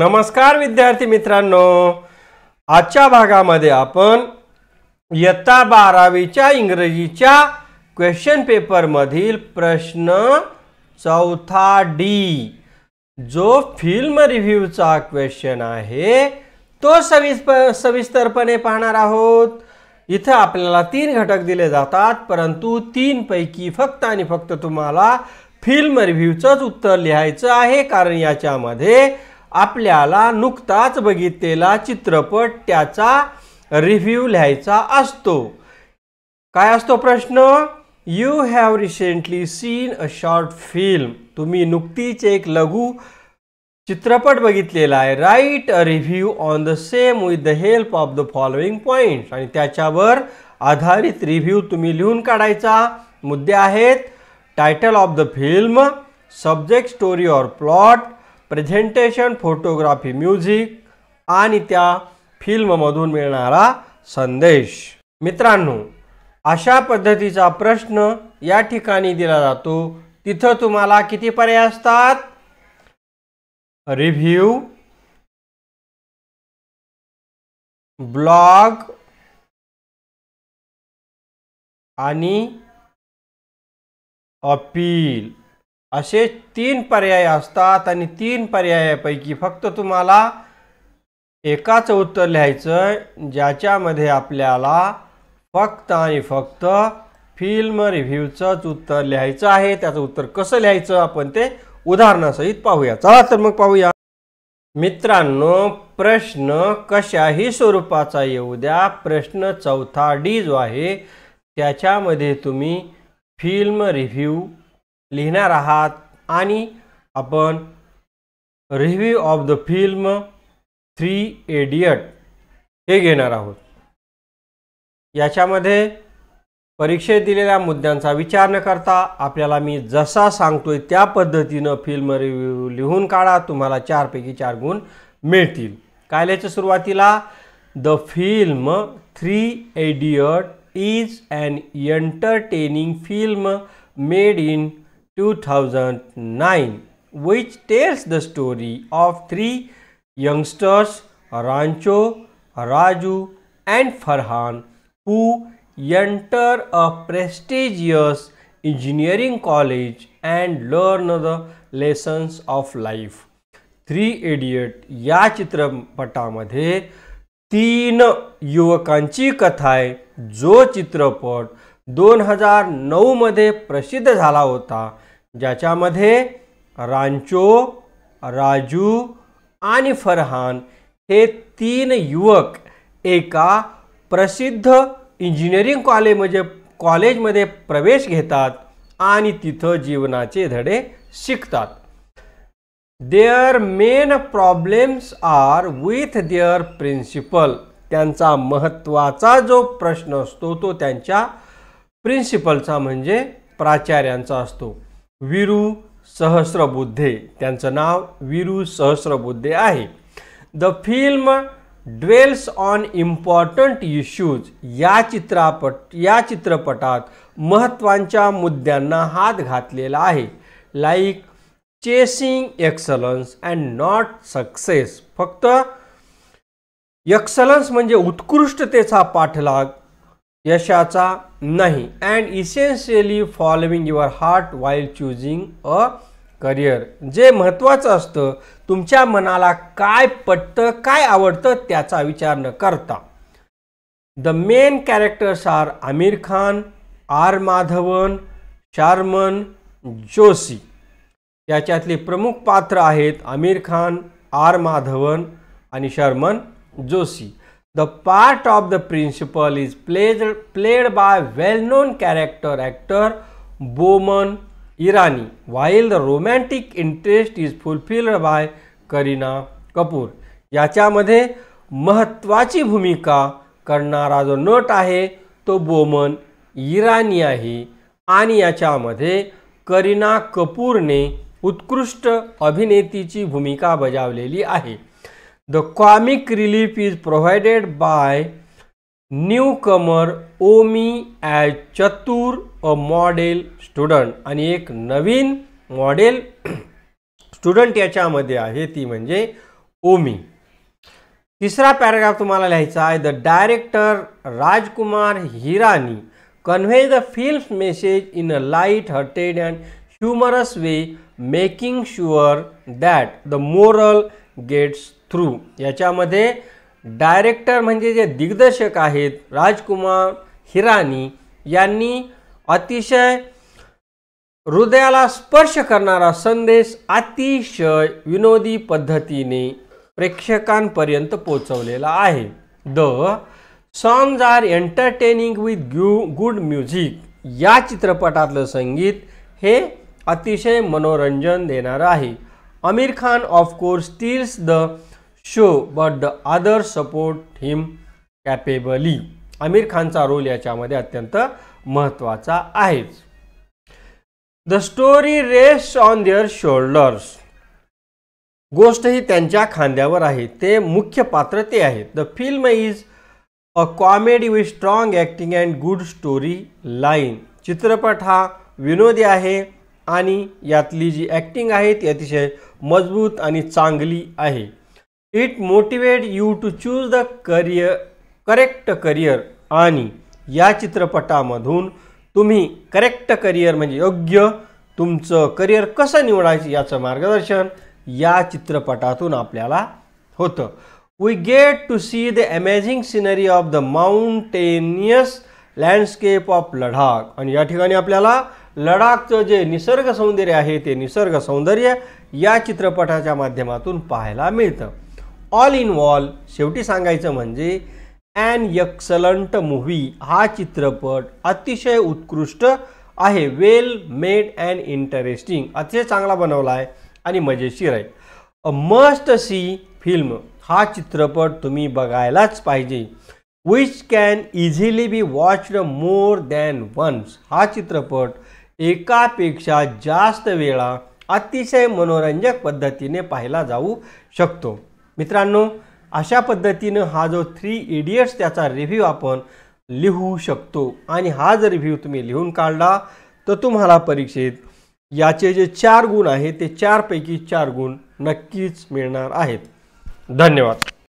नमस्कार विद्यार्थी मित्रांनो आजच्या भागामध्ये आपण इयत्ता बारावीच्या इंग्रजीच्या क्वेश्चन पेपरमधील प्रश्न चौथा डी जो फिल्म रिव्ह्यूचा क्वेश्चन आहे तो सविस्प सविस्तरपणे पाहणार आहोत इथं आपल्याला तीन घटक दिले जातात परंतु तीनपैकी फक्त आणि फक्त तुम्हाला फिल्म रिव्ह्यूचंच उत्तर लिहायचं आहे कारण याच्यामध्ये आपल्याला नुकताच बघितलेला चित्रपट त्याचा रिव्ह्यू लिहायचा असतो काय असतो प्रश्न you have recently seen a short film तुम्ही नुकतीच एक लघु चित्रपट बघितलेला आहे write a review on the same with the help of the following points आणि त्याच्यावर आधारित रिव्ह्यू तुम्ही लिहून काढायचा मुद्दे आहेत title of the film subject story or plot presentation photography music आणि त्या फिल्ममधून मिळणारा संदेश मित्रांनो अशा पद्धतीचा प्रश्न या ठिकाणी दिला जातो तिथं तुम्हाला किती पर्याय असतात रिव्ह्यू ब्लॉग आणि अपील असे तीन पर्याय असतात आणि तीन पर्यायापैकी फक्त तुम्हाला एकाच उत्तर लिहायचं ज्याच्यामध्ये आपल्याला फक्त आणि फक्त फिल्म रिव्ह्यूचंच उत्तर लिहायचं आहे त्याचं उत्तर कसं लिहायचं आपण ते उदाहरणासहित पाहूया चला तर मग पाहूया मित्रांनो प्रश्न कशाही स्वरूपाचा येऊ द्या प्रश्न चौथा डी जो आहे त्याच्यामध्ये तुम्ही फिल्म रिव्ह्यू लिहिणार आहात आणि आपण review of the film three idiot हे घेणार आहोत याच्यामध्ये परीक्षेत दिलेल्या मुद्द्यांचा विचार न करता आपल्याला मी जसा सांगतोय त्या पद्धतीनं फिल्म रिव्ह्यू लिहून काढा तुम्हाला चारपैकी चार गुण मिळतील कायल्याच्या सुरुवातीला the film three idiot is an entertaining film made in 2009, which tells the story of three youngsters Rancho, Raju and Farhan who enter a prestigious engineering college and learn the lessons of life. Three idiot या चित्रपटामध्ये तीन युवकांची कथा आहे जो चित्रपट दोन हजार नऊमध्ये प्रसिद्ध झाला होता ज्याच्यामध्ये रांचो राजू आणि फरहान हे तीन युवक एका प्रसिद्ध इंजिनिअरिंग कॉलेज म्हणजे कॉलेजमध्ये प्रवेश घेतात आणि तिथं जीवनाचे धडे शिकतात their main problems are with their principal त्यांचा महत्त्वाचा जो प्रश्न असतो तो त्यांच्या प्रिन्सिपलचा म्हणजे प्राचार्यांचा असतो विरू सहस्रबुद्धे त्यांचं नाव विरू सहस्रबुद्धे आहे the film dwells on important issues या चित्रपट या चित्रपटात महत्त्वांच्या मुद्द्यांना हात घातलेला आहे like chasing excellence and not success फक्त एक्सलन्स म्हणजे उत्कृष्टतेचा पाठलाग यशाचा नाही and essentially following your heart while choosing a career जे महत्त्वाचं असतं तुमच्या मनाला काय पटतं काय आवडतं त्याचा विचार न करता the main characters are Aamir Khan R Madhavan Sharman Joshi याच्यातले प्रमुख पात्र आहेत आमिर खान आर माधवन आणि Sharman Joshi The part of the principal is played, played by well-known character actor Boman Irani, while the romantic interest is fulfilled by करीना कपूर याच्यामध्ये महत्त्वाची भूमिका करणारा जो नट आहे तो बोमन इराणी आहे आणि याच्यामध्ये करीना कपूरने उत्कृष्ट अभिनेतीची भूमिका बजावलेली आहे the comic relief is provided by newcomer Omi as Chatur a model student आणि एक नवीन मॉडेल स्टुडंट याच्यामध्ये आहे ती म्हणजे ओमी तिसरा पॅराग्राफ तुम्हाला लिहायचा आहे the director Rajkumar Hirani convey the film's message in a light hearted and humorous way making sure that the moral gets through याच्यामध्ये डायरेक्टर म्हणजे जे दिग्दर्शक आहेत राजकुमार हिराणी यांनी अतिशय हृदयाला स्पर्श करणारा संदेश अतिशय विनोदी पद्धतीने प्रेक्षकांपर्यंत पोचवलेला आहे the songs are entertaining with ग्यू गुड म्युझिक या चित्रपटातलं संगीत हे अतिशय मनोरंजन देणारं आहे Aamir Khan of course steals the show but the other support him capably Aamir खानचा रोल याच्यामध्ये अत्यंत महत्त्वाचा आहेच the story rests on their shoulders गोष्ट ही त्यांच्या खांद्यावर आहे ते मुख्य पात्र ते आहेत the film is a comedy with strong acting and good story line चित्रपट हा विनोदी आहे आणि यातली जी ॲक्टिंग आहे ती अतिशय मजबूत आणि चांगली आहे it motivate you to choose the career correct career आणि या चित्रपटामधून तुम्ही करेक्ट करिअर म्हणजे योग्य तुमचं करिअर कसं निवडायचं याचं मार्गदर्शन या चित्रपटातून आपल्याला होतं we get to see the amazing scenery of the mountainous landscape of Ladakh आणि या ठिकाणी आपल्याला लडाखचं जे निसर्ग सौंदर्य आहे ते निसर्ग सौंदर्य या चित्रपटाच्या माध्यमातून पाहायला मिळतं ऑल इन वॉल शेवटी सांगायचं म्हणजे अॅन एक्सलंट मूव्ही हा चित्रपट अतिशय उत्कृष्ट आहे वेल मेड अँड इंटरेस्टिंग अतिशय चांगला बनवला आहे आणि मजेशीर आहे अ मस्ट सी फिल्म हा चित्रपट तुम्ही बघायलाच पाहिजे which can easily be watched more than once हा चित्रपट एकापेक्षा जास्त वेळा अतिशय मनोरंजक पद्धतीने पाहिला जाऊ शकतो मित्रांनो अशा पद्धतीनं हा जो थ्री इडियट्स त्याचा रिव्ह्यू आपण लिहू शकतो आणि हा जर रिव्ह्यू तुम्ही लिहून काढला तर तुम्हाला परीक्षेत याचे जे चार गुण आहेत ते चारपैकी चार गुण नक्कीच मिळणार आहेत धन्यवाद